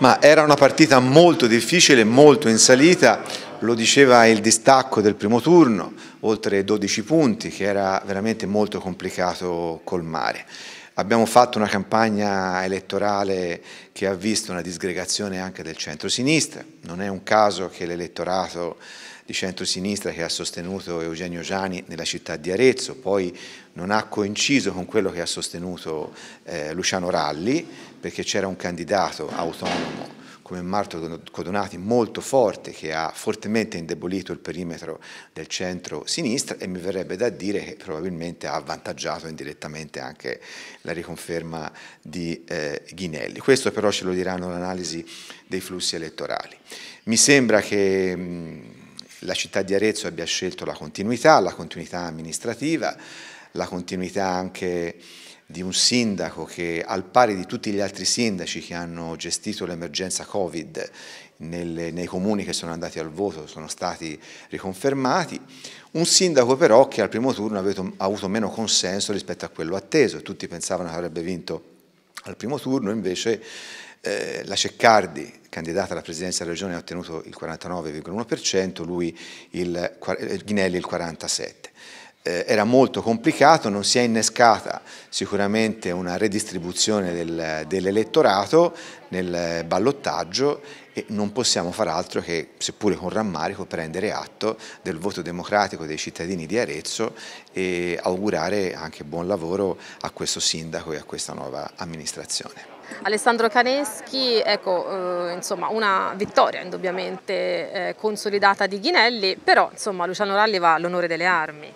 Ma era una partita molto difficile, molto in salita, lo diceva il distacco del primo turno, oltre 12 punti, che era veramente molto complicato colmare. Abbiamo fatto una campagna elettorale che ha visto una disgregazione anche del centro-sinistra, non è un caso che l'elettorato di centro-sinistra che ha sostenuto Eugenio Giani nella città di Arezzo, poi non ha coinciso con quello che ha sostenuto eh, Luciano Ralli, perché c'era un candidato autonomo come Marto Codonati molto forte che ha fortemente indebolito il perimetro del centro-sinistra e mi verrebbe da dire che probabilmente ha avvantaggiato indirettamente anche la riconferma di eh, Ghinelli. Questo però ce lo diranno l'analisi dei flussi elettorali. Mi sembra che mh, la città di Arezzo abbia scelto la continuità, la continuità amministrativa, la continuità anche di un sindaco che al pari di tutti gli altri sindaci che hanno gestito l'emergenza Covid nelle, nei comuni che sono andati al voto sono stati riconfermati, un sindaco però che al primo turno aveva, ha avuto meno consenso rispetto a quello atteso, tutti pensavano che avrebbe vinto al primo turno, invece eh, la Ceccardi, candidata alla presidenza della regione, ha ottenuto il 49,1%, lui il, il eh, Ghinelli il 47%. Eh, era molto complicato, non si è innescata sicuramente una redistribuzione del, dell'elettorato nel ballottaggio e non possiamo far altro che, seppure con rammarico, prendere atto del voto democratico dei cittadini di Arezzo e augurare anche buon lavoro a questo sindaco e a questa nuova amministrazione. Alessandro Caneschi, ecco, eh, insomma, una vittoria indubbiamente eh, consolidata di Ghinelli, però insomma, Luciano Ralli va all'onore delle armi.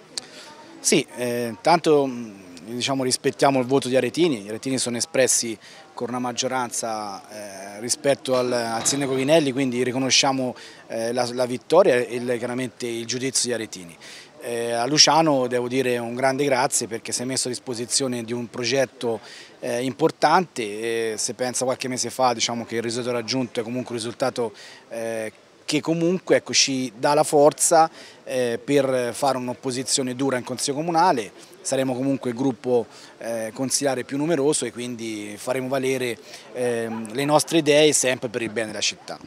Sì, eh, intanto mm, diciamo, rispettiamo il voto di Aretini, gli Aretini sono espressi con una maggioranza eh, rispetto al, al, sindaco Vinelli, quindi riconosciamo eh, la, la, vittoria e il, chiaramente il giudizio di Aretini. Eh, a Luciano devo dire un grande grazie perché si è messo a disposizione di un progetto eh, importante, se pensa qualche mese fa diciamo che il risultato raggiunto è comunque un risultato eh, che comunque ecco, ci dà la forza eh, per fare un'opposizione dura in Consiglio Comunale, saremo comunque il gruppo eh, consigliare più numeroso e quindi faremo valere eh, le nostre idee sempre per il bene della città.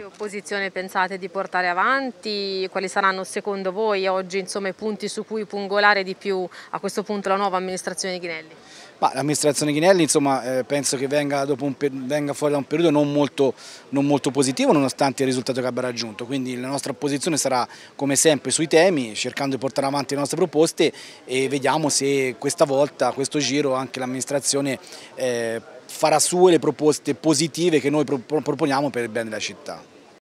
Che opposizione pensate di portare avanti? Quali saranno secondo voi oggi insomma, i punti su cui pungolare di più a questo punto la nuova amministrazione Ghinelli? L'amministrazione Ghinelli insomma, eh, penso che venga, un, venga, fuori da un periodo non molto, non molto, positivo nonostante il risultato che abbia raggiunto, quindi la nostra posizione sarà come sempre sui temi, cercando di portare avanti le nostre proposte e vediamo se questa volta, questo giro, anche l'amministrazione eh, farà sue le proposte positive che noi proponiamo per il bene della città.